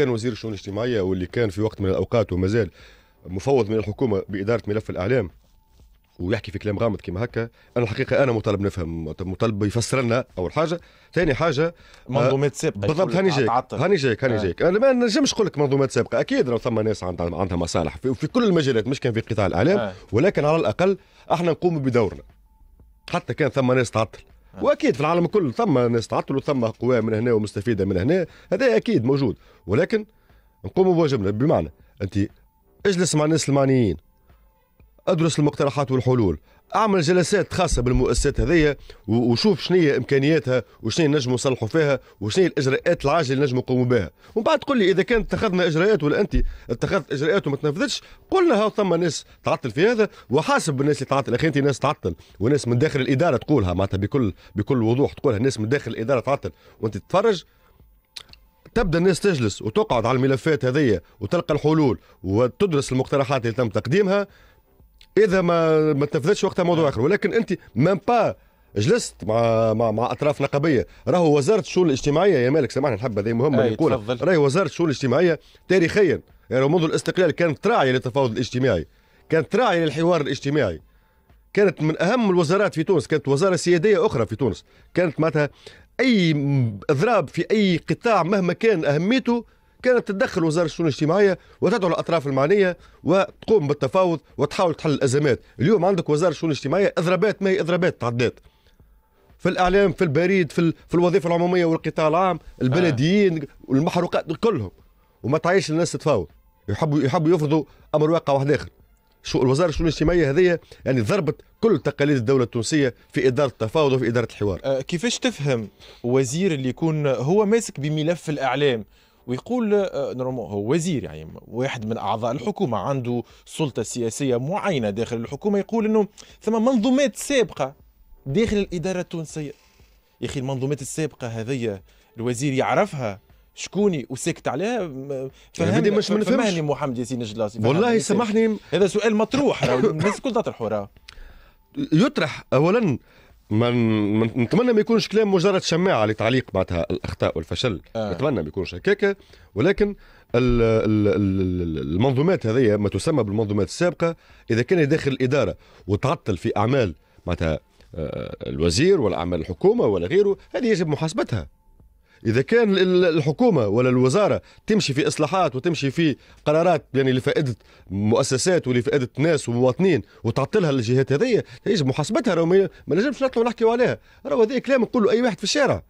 كان وزير الشؤون الاجتماعيه واللي كان في وقت من الاوقات وما زال مفوض من الحكومه باداره ملف الاعلام ويحكي في كلام غامض كما هكا انا الحقيقه انا مطالب نفهم مطالب يفسر لنا اول حاجه ثاني حاجه آه، منظومات سابقه بالضبط هاني جايك هاني جايك هاني آه. جايك انا ما نجمش نقول لك منظومات سابقه اكيد لو ثم ناس عندها مصالح في كل المجالات مش كان في قطاع الاعلام آه. ولكن على الاقل احنا نقوم بدورنا حتى كان ثم ناس تعطل آه. واكيد في العالم كله ثم ناس تعطل ثم قوى من هنا ومستفيده من هنا هذا اكيد موجود ولكن نقوم بواجبنا بمعنى انت اجلس مع الناس المعنيين ادرس المقترحات والحلول اعمل جلسات خاصه بالمؤسسات هذيا وشوف شنو هي امكانياتها وشنو نجموا نصلحوا فيها وشنو الاجراءات العاجله اللي نجموا نقوموا بها ومن بعد قول لي اذا كانت اتخذنا اجراءات ولا انت اتخذت اجراءات وما تنفذتش قلنا هاو ثم ناس تعطل في هذا وحاسب الناس اللي تعطل اخي انت ناس تعطل وناس من داخل الاداره تقولها معناتها بكل بكل وضوح تقولها ناس من داخل الاداره تعطل وانت تتفرج تبدا الناس تجلس وتقعد على الملفات هذيا وتلقى الحلول وتدرس المقترحات اللي تم تقديمها اذا ما ما تنفذتش وقتها موضوع اخر ولكن انت مام با جلست مع مع, مع اطراف نقابيه راهو وزاره الشؤون الاجتماعيه يا مالك سامحني نحب هذه مهمه نقولها راهي وزاره الشؤون الاجتماعيه تاريخيا يعني منذ الاستقلال كانت راعيه للتفاوض الاجتماعي كانت راعيه للحوار الاجتماعي كانت من اهم الوزارات في تونس كانت وزاره سياديه اخرى في تونس كانت معناتها اي اضراب في اي قطاع مهما كان اهميته كانت تتدخل وزاره الشؤون الاجتماعيه وتدعو الاطراف المعنيه وتقوم بالتفاوض وتحاول تحل الازمات اليوم عندك وزاره الشؤون الاجتماعيه اضرابات ما هي اضرابات تعدات في الاعلام في البريد في, في الوظيفه العموميه والقطاع العام البلديين والمحروقات كلهم وما تعيش الناس تتفاوض يحبوا يحبوا يفرضوا امر واقع واحد اخر شو الوزاره الشؤون الاجتماعيه هذه يعني ضربت كل تقاليد الدوله التونسيه في اداره التفاوض وفي اداره الحوار. أه، كيفاش تفهم وزير اللي يكون هو ماسك بملف الاعلام ويقول آه، هو وزير يعني واحد من اعضاء الحكومه عنده سلطه سياسيه معينه داخل الحكومه يقول انه ثم منظومات سابقه داخل الاداره التونسيه يا اخي المنظومات السابقه هذيا الوزير يعرفها شكوني وسكت عليها يعني فهمني مش من فهمني محمد ياسين الجلاصي والله سامحني هذا سؤال مطروح الناس الكل تطرحه يطرح اولا ما من... نتمنى ما يكونش كلام مجرد شماعه لتعليق معناتها الاخطاء والفشل آه. نتمنى ما يكونش هكاك ولكن المنظومات هذه ما تسمى بالمنظومات السابقه اذا كان داخل الاداره وتعطل في اعمال معناتها آه، الوزير ولا اعمال الحكومه ولا غيره هذه يجب محاسبتها اذا كان الحكومه ولا الوزاره تمشي في اصلاحات وتمشي في قرارات يعني لفائده مؤسسات ولفائده ناس ومواطنين وتعطلها الجهات هذه يجب محاسبتها راه ما نجمش نطلع نحكي عليها راه هذا كلام نقوله اي واحد في الشارع